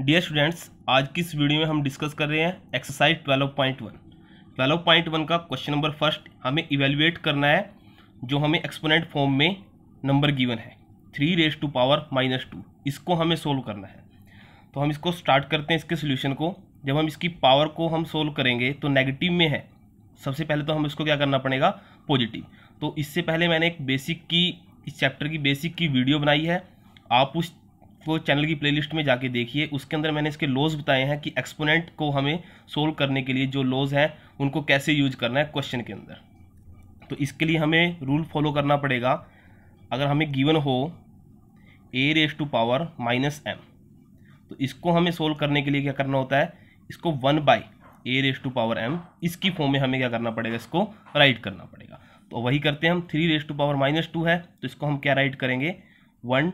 dear students आज की इस वीडियो में हम डिस्कस कर रहे हैं exercise twelve point one twelve point one का क्वेश्चन नंबर फर्स्ट हमें इवेल्युएट करना है जो हमें एक्सपोनेंट फॉर्म में नंबर गिवन है three raise to power minus two इसको हमें सोल्व करना है तो हम इसको स्टार्ट करते हैं इसके सोल्यूशन को जब हम इसकी पावर को हम सोल्व करेंगे तो नेगेटिव में है सबसे पहले तो हम इसको क्या करना पड़ेगा पॉजिटिव तो इससे पहले मैंने एक बेसिक की इस चैप्टर की बेसिक की वीडियो बनाई है आप उस वो चैनल की प्लेलिस्ट में जाके देखिए उसके अंदर मैंने इसके लॉज बताए हैं कि एक्सपोनेंट को हमें सोल्व करने के लिए जो लॉज हैं उनको कैसे यूज करना है क्वेश्चन के अंदर तो इसके लिए हमें रूल फॉलो करना पड़ेगा अगर हमें गिवन हो A raise to power minus M तो इसको हमें सोल्व करने के लिए क्या करना होता है इसको one by A raise to power M इसकी फॉर्म में हमें क्या करना पड़ेगा इसको राइट करना पड़ेगा तो वही करते हैं हम three raise to power minus two है तो इसको हम क्या राइट करेंगे one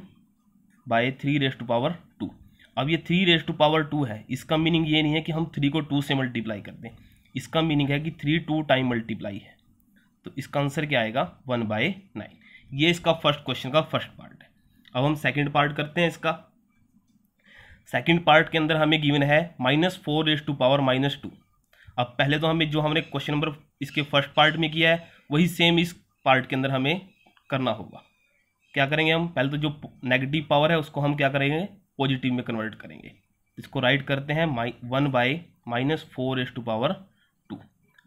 by three raise to power two अब ये three raise to power two है इसका मीनिंग ये नहीं है कि हम थ्री को टू से मल्टीप्लाई कर दें इसका मीनिंग है कि थ्री टू टाइम मल्टीप्लाई है तो इसका आंसर क्या आएगा वन बाय नाइन ये इसका फर्स्ट क्वेश्चन का फर्स्ट पार्ट है अब हम सेकेंड पार्ट करते हैं इसका सेकेंड पार्ट के अंदर हमें गिवन है minus four raise to power minus two अब पहले तो हमें जो हमने क्वेश्चन नंबर इसके फर्स्ट पार्ट में किया है वही सेम इस पार्ट के अंदर हमें करना होगा क्या करेंगे हम पहले तो जो नेगेटिव पावर है उसको हम क्या करेंगे पॉजिटिव में कन्वर्ट करेंगे इसको राइट करते हैं my one by minus four as to power two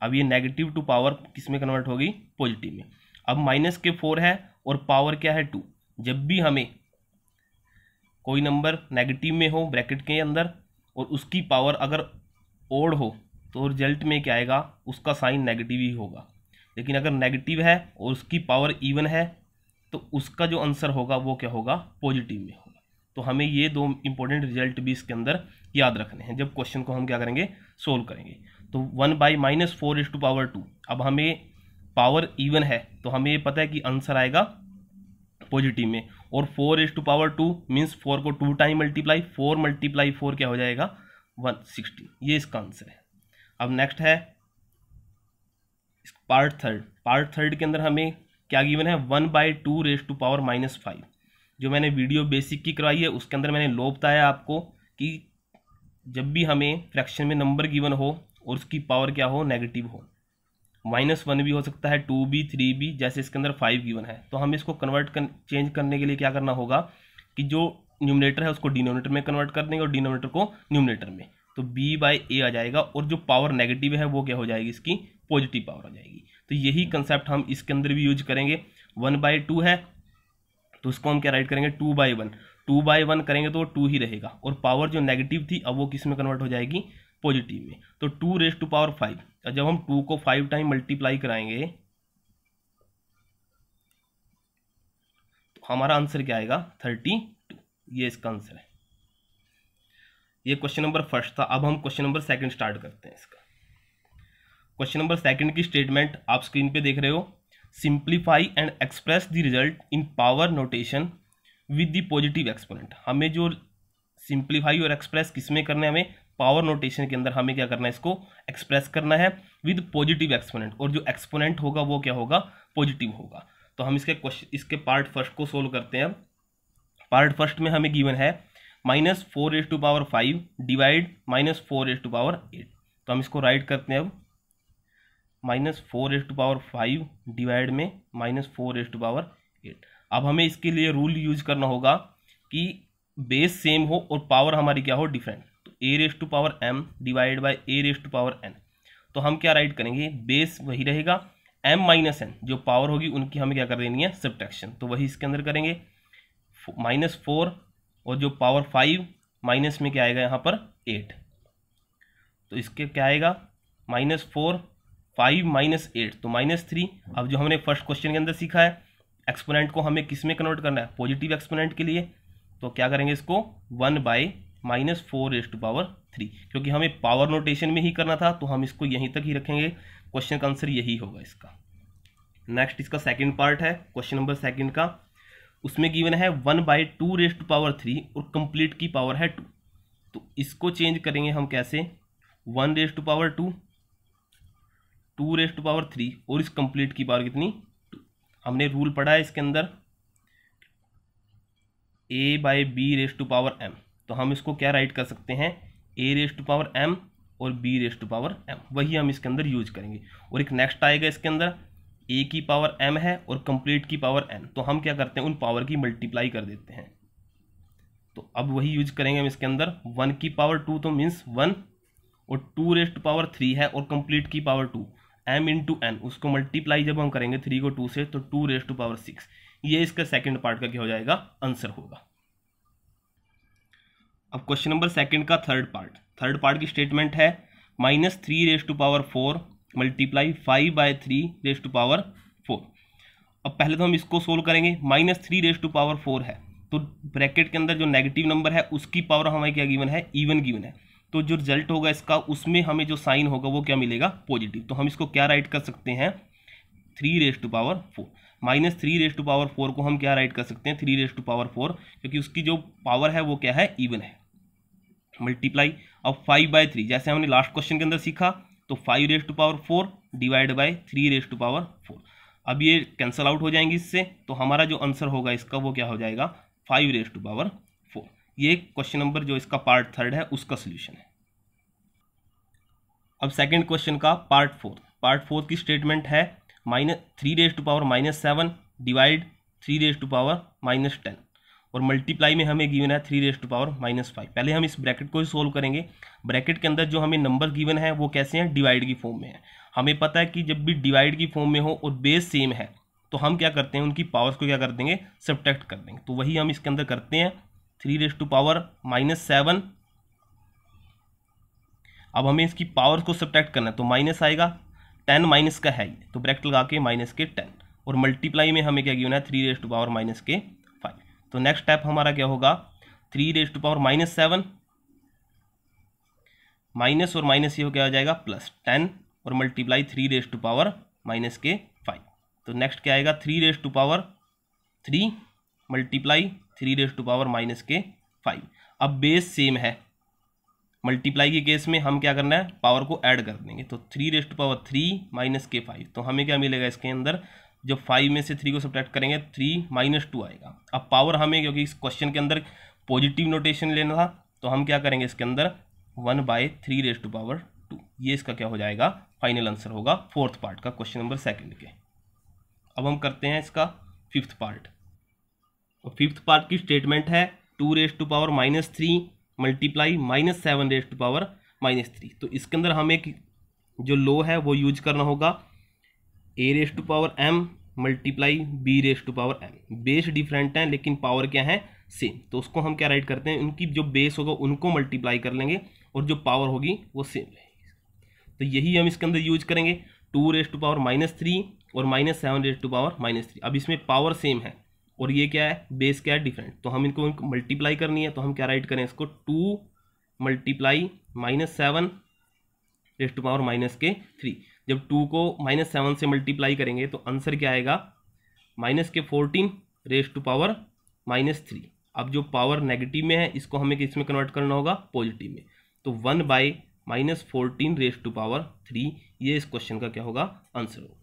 अब ये नेगेटिव टू पावर किस में कन्वर्ट होगी पॉजिटिव में अब माइनस के फोर है और पावर क्या है टू जब भी हमें कोई नंबर नेगेटिव में हो ब्रैकेट के अंदर और उसकी पावर अगर ओड हो तो रिजल्ट में क्या आएगा उसका साइन नेगेटिव ही होगा लेकिन अगर नेगेटिव है और उसकी पावर इवन है तो उसका जो आंसर होगा वो क्या होगा पॉजिटिव में होगा तो हमें ये दो इंपॉर्टेंट रिजल्ट भी इसके अंदर याद रखने हैं जब क्वेश्चन को हम क्या करेंगे सोल्व करेंगे तो one by minus four is to power two अब हमें पावर इवन है तो हमें ये पता है कि आंसर आएगा पॉजिटिव में और four is to power two means four को two time multiply four multiply four क्या हो जाएगा वन सिक्सटीन ये इसका आंसर है अब नेक्स्ट है पार्ट थर्ड पार्ट थर्ड के अंदर हमें क्या गिवन है one by two raise to power minus five जो मैंने वीडियो बेसिक की करवाई है उसके अंदर मैंने लो बताया आपको कि जब भी हमें फ्रैक्शन में नंबर गिवन हो और उसकी पावर क्या हो नेगेटिव हो माइनस वन भी हो सकता है टू बी थ्री बी जैसे इसके अंदर फाइव गिवन है तो हमें इसको कन्वर्ट कर चेंज करने के लिए क्या करना होगा कि जो न्यूमिनेटर है उसको डिनोमिनेटर में कन्वर्ट कर देंगे और डिनोमिनेटर को न्यूमिनेटर में तो बी बाई ए आ जाएगा और जो पावर नेगेटिव है वो क्या हो जाएगी इसकी पॉजिटिव पावर आ जाएगी तो यही कंसेप्ट हम इसके अंदर भी यूज करेंगे वन बाई टू है तो उसको हम क्या राइट करेंगे two by one two by one करेंगे तो वो टू ही रहेगा और पावर जो नेगेटिव थी अब वो किस में कन्वर्ट हो जाएगी पॉजिटिव में तो two raise to power five जब हम टू को फाइव टाइम मल्टीप्लाई कराएंगे तो हमारा आंसर क्या आएगा थर्टी टू ये इसका आंसर है ये क्वेश्चन नंबर फर्स्ट था अब हम क्वेश्चन नंबर सेकंड स्टार्ट करते हैं इसका क्वेश्चन नंबर सेकंड की स्टेटमेंट आप स्क्रीन पे देख रहे हो simplify and express the result in power notation with the positive exponent हमें जो सिंप्लीफाई और एक्सप्रेस किसमें करना है हमें पावर नोटेशन के अंदर हमें क्या करना है इसको एक्सप्रेस करना है विद पॉजिटिव एक्सपोनेंट और जो एक्सपोनेंट होगा वो क्या होगा पॉजिटिव होगा तो हम इसके क्वेश्चन इसके पार्ट फर्स्ट को सोल्व करते हैं पार्ट फर्स्ट में हमें गिवन है minus four as to power five divide minus four as to power eight तो हम इसको राइट करते हैं अब minus four as to power five divide में minus four as to power eight अब हमें इसके लिए रूल यूज करना होगा कि बेस सेम हो और पावर हमारी क्या हो डिफरेंट तो A raise to power M divide by A raise to power N तो हम क्या राइट करेंगे बेस वही रहेगा एम माइनस एन जो पावर होगी उनकी हमें क्या कर देनी है सब्ट्रैक्शन तो वही इसके अंदर करेंगे माइनस फोर और जो पावर फाइव माइनस में क्या आएगा यहाँ पर एट तो इसके क्या आएगा minus four five minus eight तो माइनस थ्री अब जो हमने फर्स्ट क्वेश्चन के अंदर सीखा है एक्सपोनेंट को हमें किस में कन्वर्ट करना है पॉजिटिव एक्सपोनेंट के लिए तो क्या करेंगे इसको one by minus four as to power three क्योंकि हमें पावर नोटेशन में ही करना था तो हम इसको यहीं तक ही रखेंगे क्वेश्चन का आंसर यही होगा इसका नेक्स्ट इसका सेकेंड पार्ट है क्वेश्चन नंबर सेकेंड का उसमें गिवन है one by two raise to power three और कंप्लीट की पावर है टू तो इसको चेंज करेंगे हम कैसे one raise to power two two raise to power three और इस कंप्लीट की पावर कितनी हमने रूल पढ़ा है इसके अंदर A by B raise to power M तो हम इसको क्या राइट कर सकते हैं A raise to power M और B raise to power M वही हम इसके अंदर यूज करेंगे और एक नेक्स्ट आएगा इसके अंदर ए की पावर एम है और कंप्लीट की पावर एन तो हम क्या करते हैं उन पावर की मल्टीप्लाई कर देते हैं तो अब वही यूज करेंगे हम इसके अंदर वन की पावर टू तो मीन्स वन और two rest to power three है और कंप्लीट की power two M in two N उसको मल्टीप्लाई जब हम करेंगे थ्री को टू से तो two raise to power six ये इसका सेकेंड पार्ट का क्या हो जाएगा आंसर होगा अब क्वेश्चन नंबर सेकेंड का थर्ड पार्ट थर्ड पार्ट की स्टेटमेंट है minus three raise to power four multiply five by three raise to power four अब पहले तो हम इसको सोल्व करेंगे minus three raise to power four है तो ब्रैकेट के अंदर जो नेगेटिव नंबर है उसकी पावर हमारी क्या गिवन है इवन गिवन है तो जो रिजल्ट होगा इसका उसमें हमें जो साइन होगा वो क्या मिलेगा पॉजिटिव तो हम इसको क्या राइट कर सकते हैं three raise to power four minus three raise to power four को हम क्या राइट कर सकते हैं three raise to power four क्योंकि उसकी जो पावर है वो क्या है इवन है मल्टीप्लाई अब फाइव बाय थ्री जैसे हमने लास्ट क्वेश्चन के अंदर सीखा तो five raise to power four divide by three raise to power four अब ये कैंसल आउट हो जाएंगी इससे तो हमारा जो आंसर होगा इसका वो क्या हो जाएगा five raise to power four ये क्वेश्चन नंबर जो इसका पार्ट थर्ड है उसका सोल्यूशन है अब सेकेंड क्वेश्चन का पार्ट फोर्थ पार्ट फोर्थ की स्टेटमेंट है minus three raise to power minus seven divide three raise to power minus ten और मल्टीप्लाई में हमें गिवन है three raise to power minus five पहले हम इस ब्रैकेट को ही सोल्व करेंगे ब्रैकेट के अंदर जो हमें नंबर गिवन है वो कैसे हैं डिवाइड की फॉर्म में है हमें पता है कि जब भी डिवाइड की फॉर्म में हो और बेस सेम है तो हम क्या करते हैं उनकी पावर्स को क्या कर देंगे सब्टेक्ट कर देंगे तो वही हम इसके अंदर करते हैं three raise to power minus seven अब हमें इसकी पावर को सब्ट्रैक्ट करना है तो माइनस आएगा टेन माइनस का है तो ब्रैकेट लगा के माइनस के टेन और मल्टीप्लाई में हमें क्या होना है three raise to power minus के फाइव तो नेक्स्ट स्टेप हमारा क्या होगा three raise to power minus seven minus और माइनस ये हो क्या हो जाएगा प्लस टेन और multiply three raise to power minus के फाइव तो नेक्स्ट क्या आएगा three raise to power three multiply three raise to power minus के फाइव अब बेस सेम है मल्टीप्लाई के केस में हम क्या करना है पावर को ऐड कर देंगे तो three raise to power three minus के फाइव तो हमें क्या मिलेगा इसके अंदर जब फाइव में से थ्री को सब्ट्रैक्ट करेंगे थ्री माइनस टू आएगा अब पावर हमें क्योंकि इस क्वेश्चन के अंदर पॉजिटिव नोटेशन लेना था तो हम क्या करेंगे इसके अंदर one by three raise to power two ये इसका क्या हो जाएगा फाइनल आंसर होगा फोर्थ पार्ट का क्वेश्चन नंबर सेकेंड के अब हम करते हैं इसका फिफ्थ पार्ट और फिफ्थ पार्ट की स्टेटमेंट है two raise to power minus three multiply minus seven raise to power minus three तो इसके अंदर हमें जो लो है वो यूज करना होगा A raise to power M multiply B raise to power M base different हैं लेकिन पावर क्या है सेम तो उसको हम क्या राइट करते हैं उनकी जो बेस होगा उनको मल्टीप्लाई कर लेंगे और जो पावर होगी वो सेम रहेगी तो यही हम इसके अंदर यूज करेंगे two raise to power minus three और minus seven raise to power minus three अब इसमें पावर सेम है और ये क्या है बेस क्या है डिफरेंट तो हम इनको मल्टीप्लाई करनी है तो हम क्या राइट करें इसको two multiply minus seven rest to power minus के थ्री जब टू को माइनस सेवन से मल्टीप्लाई करेंगे तो आंसर क्या आएगा माइनस के fourteen rest to power minus three अब जो पावर नेगेटिव में है इसको हमें किस में कन्वर्ट करना होगा पॉजिटिव में तो one by minus fourteen rest to power three ये इस क्वेश्चन का क्या होगा आंसर होगा